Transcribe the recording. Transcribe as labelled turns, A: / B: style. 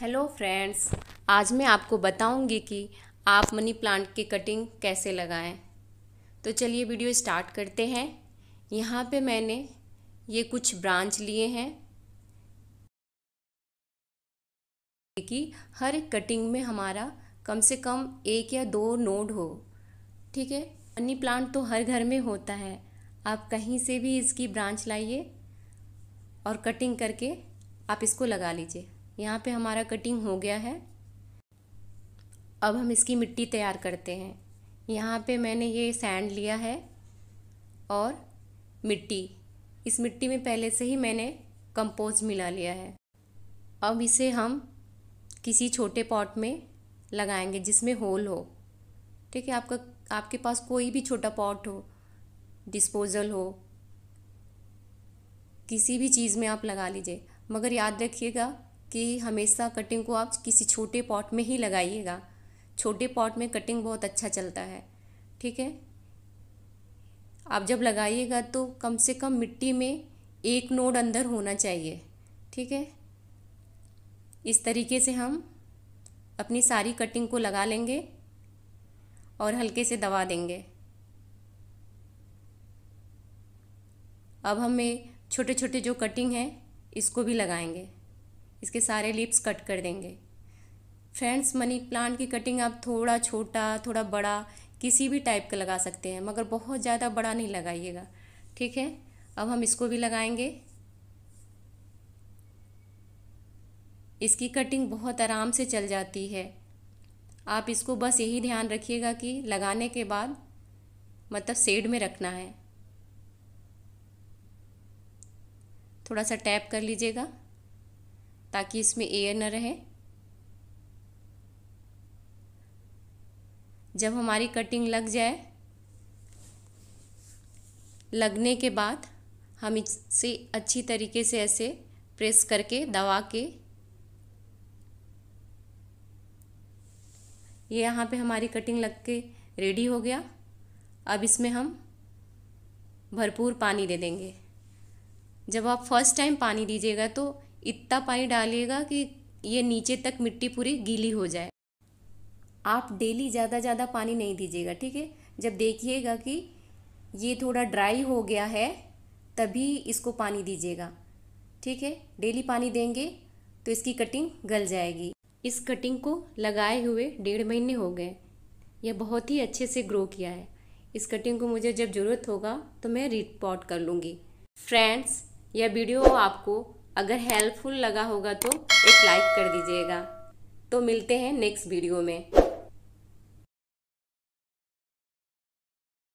A: hello friends आज मैं आपको बताऊंगी कि आप मनी प्लांट की कटिंग कैसे लगाएं तो चलिए वीडियो स्टार्ट करते हैं यहाँ पे मैंने ये कुछ ब्रांच लिए हैं कि हर एक कटिंग में हमारा कम से कम एक या दो नोड हो ठीक है मनी प्लांट तो हर घर में होता है आप कहीं से भी इसकी ब्रांच लाइए और कटिंग करके आप इसको लगा लीजिए यहाँ पे हमारा कटिंग हो गया है अब हम इसकी मिट्टी तैयार करते हैं यहाँ पे मैंने ये सैंड लिया है और मिट्टी इस मिट्टी में पहले से ही मैंने कंपोज मिला लिया है अब इसे हम किसी छोटे पॉट में लगाएंगे जिसमें होल हो ठीक है आपका आपके पास कोई भी छोटा पॉट हो डिस्पोजल हो किसी भी चीज़ में आप लगा लीजिए मगर याद रखिएगा कि हमेशा कटिंग को आप किसी छोटे पॉट में ही लगाइएगा छोटे पॉट में कटिंग बहुत अच्छा चलता है ठीक है आप जब लगाइएगा तो कम से कम मिट्टी में एक नोड अंदर होना चाहिए ठीक है इस तरीके से हम अपनी सारी कटिंग को लगा लेंगे और हल्के से दबा देंगे अब हमें छोटे छोटे जो कटिंग है इसको भी लगाएंगे इसके सारे लिप्स कट कर देंगे फ्रेंड्स मनी प्लांट की कटिंग आप थोड़ा छोटा थोड़ा बड़ा किसी भी टाइप का लगा सकते हैं मगर बहुत ज़्यादा बड़ा नहीं लगाइएगा ठीक है अब हम इसको भी लगाएंगे इसकी कटिंग बहुत आराम से चल जाती है आप इसको बस यही ध्यान रखिएगा कि लगाने के बाद मतलब सेड में रखना है थोड़ा सा टैप कर लीजिएगा ताकि इसमें एयर न रहे जब हमारी कटिंग लग जाए लगने के बाद हम इसे अच्छी तरीके से ऐसे प्रेस करके दबा के ये यहाँ पे हमारी कटिंग लग के रेडी हो गया अब इसमें हम भरपूर पानी दे देंगे जब आप फर्स्ट टाइम पानी दीजिएगा तो इतना पानी डालिएगा कि ये नीचे तक मिट्टी पूरी गीली हो जाए आप डेली ज़्यादा ज़्यादा पानी नहीं दीजिएगा ठीक है जब देखिएगा कि ये थोड़ा ड्राई हो गया है तभी इसको पानी दीजिएगा ठीक है डेली पानी देंगे तो इसकी कटिंग गल जाएगी इस कटिंग को लगाए हुए डेढ़ महीने हो गए यह बहुत ही अच्छे से ग्रो किया है इस कटिंग को मुझे जब ज़रूरत होगा तो मैं रिपोर्ट कर लूँगी फ्रेंड्स यह वीडियो आपको अगर हेल्पफुल लगा होगा तो एक लाइक कर दीजिएगा तो मिलते हैं नेक्स्ट वीडियो में